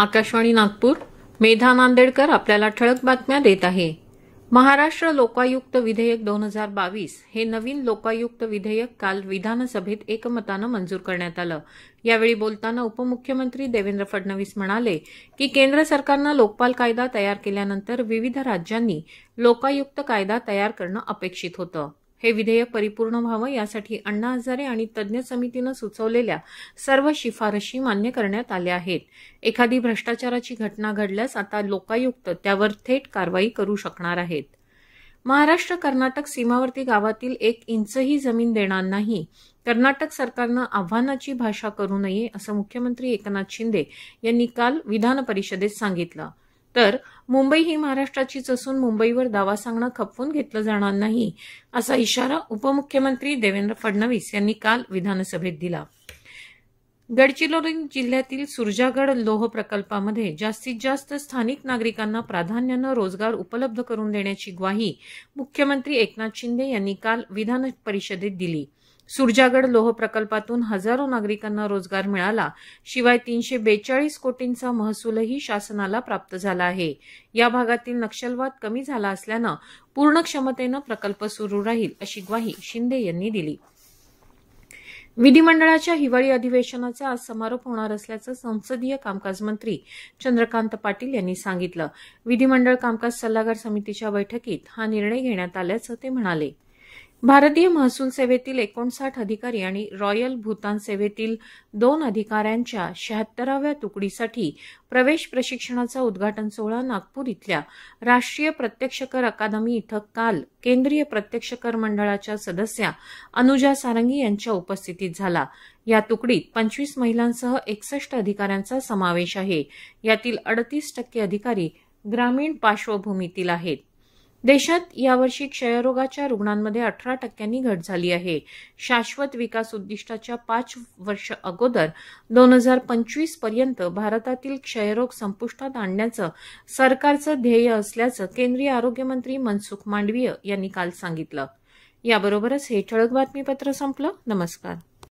आकाशवाणी नागपूर मेधा नांदेडकर आपल्याला ठळक बातम्या देत आहे महाराष्ट्र लोकायुक्त विधेयक दोन हजार बावीस हे नवीन लोकायुक्त विधेयक काल विधानसभेत एकमतानं मंजूर करण्यात आलं यावेळी बोलताना उपमुख्यमंत्री देवेंद्र फडणवीस म्हणाले की केंद्र सरकारनं लोकपाल कायदा तयार केल्यानंतर विविध राज्यांनी लोकायुक्त कायदा तयार करणं अपेक्षित होतं हे विधेयक परिपूर्ण व्हावं यासाठी अण्णा हजारे आणि तज्ज्ञ समितीनं सुचवलेल्या सर्व शिफारशी मान्य करण्यात आल्या आहेत एखादी भ्रष्टाचाराची घटना घडल्यास आता लोकायुक्त त्यावर थेट कारवाई करू शकणार आहेत महाराष्ट्र कर्नाटक सीमावर्ती गावातील एक इंचही जमीन देणार नाही कर्नाटक सरकारनं आव्हानाची भाषा करू नये असं मुख्यमंत्री एकनाथ शिंदे यांनी काल विधान परिषदेत सांगितलं तर मुंबई ही महाराष्ट्राचीच असून मुंबईवर दावा सांगणं खपवून घेतलं जाणार नाही असा इशारा उपमुख्यमंत्री देवेंद्र फडणवीस यांनी काल विधानसभेत दिला गडचिरोली जिल्ह्यातील सुरजागड लोह प्रकल्पामध्ये जास्तीत जास्त स्थानिक नागरिकांना प्राधान्यानं रोजगार उपलब्ध करून देण्याची ग्वाही मुख्यमंत्री एकनाथ शिंदे यांनी काल विधान परिषदेत दिली सुरजागड लोह प्रकल्पातून हजारो नागरिकांना रोजगार मिळाला शिवाय तीनशे बेचाळीस कोटींचा महसूलही शासनाला प्राप्त झाला आहे या भागातील नक्षलवाद कमी झाला असल्यानं पूर्ण क्षमतेनं प्रकल्प सुरू राहील अशी ग्वाही शिंदे यांनी दिली विधिमंडळाच्या हिवाळी अधिवेशनाचा आज समारोप होणार असल्याचं संसदीय कामकाज मंत्री चंद्रकांत पाटील यांनी सांगितलं विधिमंडळ कामकाज सल्लागार समितीच्या बैठकीत हा निर्णय घेण्यात आल्याचं ते म्हणाले भारतीय महसूल सेवेतील एकोणसाठ अधिकारी आणि रॉयल भूतान सेवेतील दोन अधिकाऱ्यांच्या शहात्तराव्या तुकडीसाठी प्रवेश प्रशिक्षणाचा उद्घाटन सोहळा नागपूर इथल्या राष्ट्रीय प्रत्यक्ष कर अकादमी इथं काल केंद्रीय प्रत्यक्ष कर मंडळाच्या सदस्या अनुजा सारंगी यांच्या उपस्थितीत झाला या तुकडीत पंचवीस महिलांसह एकसष्ट अधिकाऱ्यांचा समावेश आहे यातील अडतीस टक्के अधिकारी ग्रामीण पार्श्वभूमीतील आहेत देशात यावर्षी क्षयरोगाच्या रुग्णांमध्ये अठरा टक्क्यांनी घट झाली आहे शाश्वत विकास उद्दिष्टाच्या पाच वर्ष अगोदर दोन हजार पंचवीस पर्यंत भारतातील क्षयरोग संपुष्टात आणण्याचं सरकारचं ध्येय असल्याचं केंद्रीय आरोग्यमंत्री मनसुख मांडवीय यांनी काल सांगितलं याबरोबरच हे ठळक बातमीपत्र संपलं नमस्कार